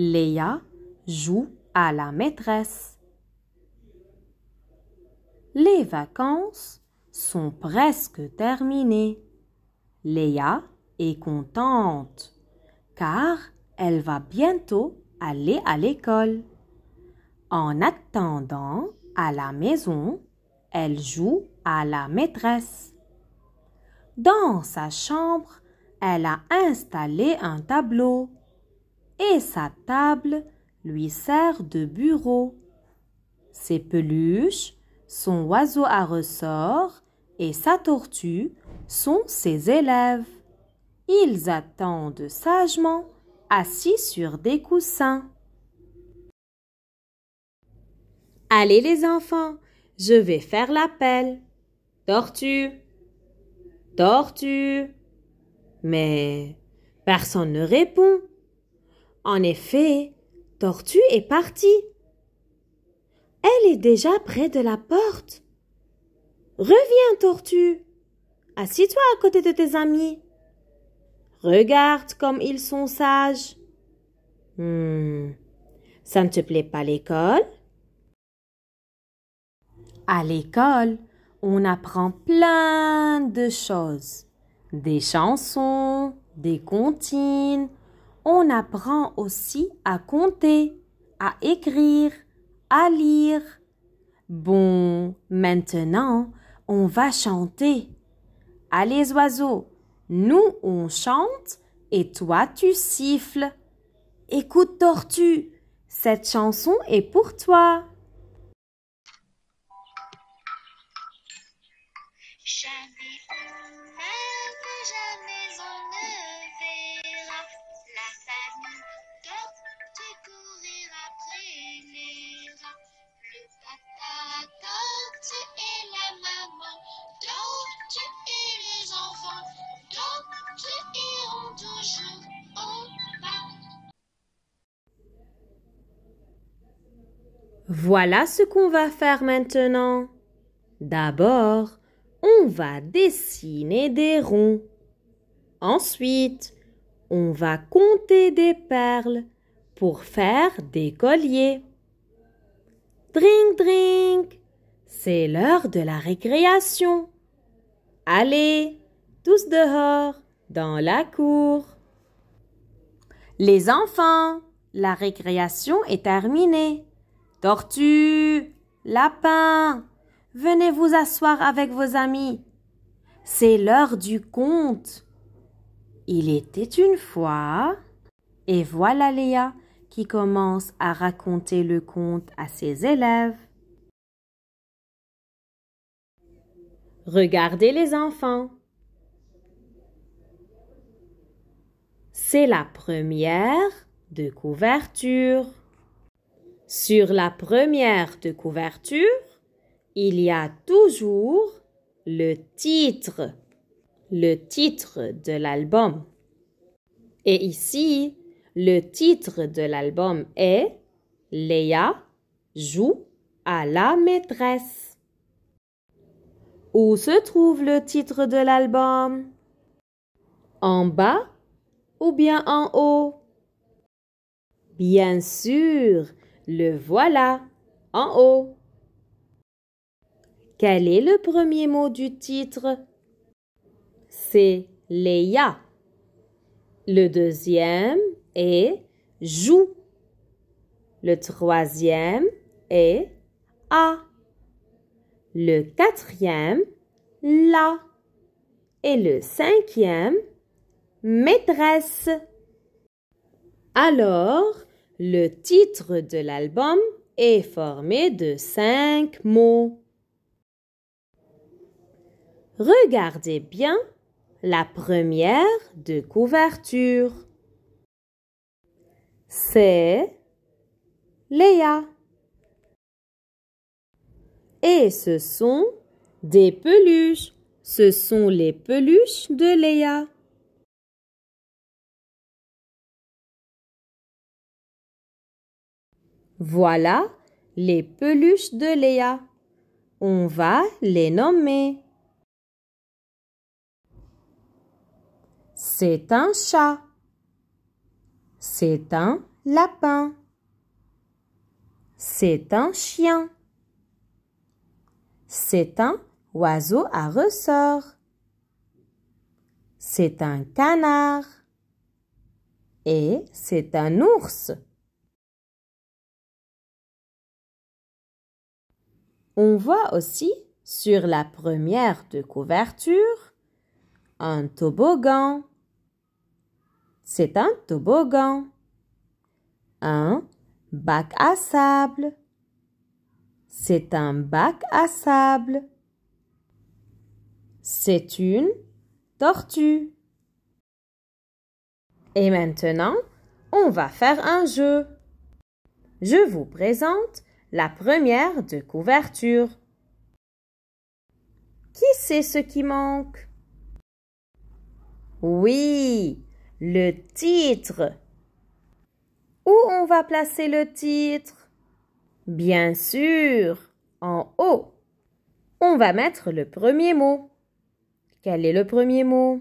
Léa joue à la maîtresse. Les vacances sont presque terminées. Léa est contente car elle va bientôt aller à l'école. En attendant, à la maison, elle joue à la maîtresse. Dans sa chambre, elle a installé un tableau et sa table lui sert de bureau. Ses peluches, son oiseau à ressort et sa tortue sont ses élèves. Ils attendent sagement, assis sur des coussins. Allez les enfants, je vais faire l'appel. Tortue. Tortue. Mais personne ne répond. En effet, Tortue est partie. Elle est déjà près de la porte. Reviens, Tortue. Assis-toi à côté de tes amis. Regarde comme ils sont sages. Hmm. Ça ne te plaît pas l'école À l'école, on apprend plein de choses. Des chansons, des comptines, on apprend aussi à compter, à écrire, à lire. Bon, maintenant, on va chanter. Allez oiseaux, nous on chante et toi tu siffles. Écoute tortue, cette chanson est pour toi. Car tu courir après les rats. Le papa tu es la maman. Donc tu es les enfants. Donc tu irons toujours en bas. Voilà ce qu'on va faire maintenant. D'abord, on va dessiner des ronds. Ensuite, on va compter des perles pour faire des colliers. Drink, drink, c'est l'heure de la récréation. Allez, tous dehors, dans la cour. Les enfants, la récréation est terminée. Tortue, lapin, venez vous asseoir avec vos amis. C'est l'heure du conte. Il était une fois. Et voilà Léa qui commence à raconter le conte à ses élèves. Regardez les enfants. C'est la première de couverture. Sur la première de couverture, il y a toujours le titre le titre de l'album. Et ici, le titre de l'album est Léa joue à la maîtresse. Où se trouve le titre de l'album En bas ou bien en haut Bien sûr, le voilà, en haut. Quel est le premier mot du titre c'est Léa. Le deuxième est Jou. Le troisième est a. Le quatrième, la. Et le cinquième, maîtresse. Alors, le titre de l'album est formé de cinq mots. Regardez bien la première de couverture. C'est Léa. Et ce sont des peluches. Ce sont les peluches de Léa. Voilà les peluches de Léa. On va les nommer. C'est un chat. C'est un lapin. C'est un chien. C'est un oiseau à ressort. C'est un canard. Et c'est un ours. On voit aussi sur la première de couverture un toboggan. C'est un toboggan. Un bac à sable. C'est un bac à sable. C'est une tortue. Et maintenant, on va faire un jeu. Je vous présente la première de couverture. Qui sait ce qui manque? Oui, le titre. Où on va placer le titre Bien sûr, en haut. On va mettre le premier mot. Quel est le premier mot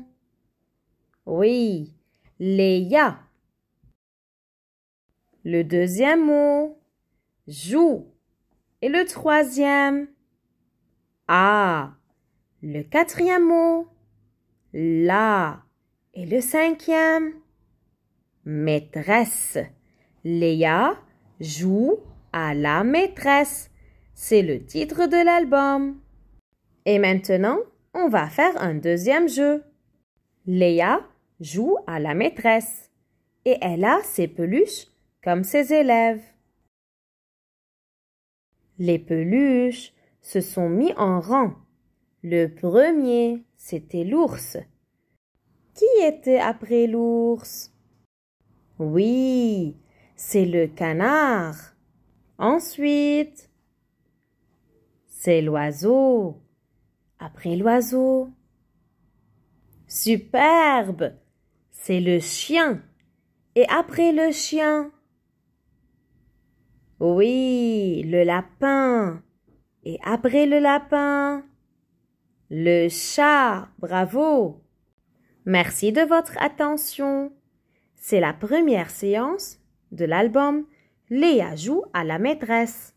Oui, ya Le deuxième mot, joue. Et le troisième, ah. Le quatrième mot, la. Et le cinquième, maîtresse. Léa joue à la maîtresse. C'est le titre de l'album. Et maintenant, on va faire un deuxième jeu. Léa joue à la maîtresse et elle a ses peluches comme ses élèves. Les peluches se sont mis en rang. Le premier, c'était l'ours qui était après l'ours Oui, c'est le canard. Ensuite, c'est l'oiseau. Après l'oiseau. Superbe, c'est le chien. Et après le chien. Oui, le lapin. Et après le lapin. Le chat, bravo. Merci de votre attention. C'est la première séance de l'album Léa joue à la maîtresse.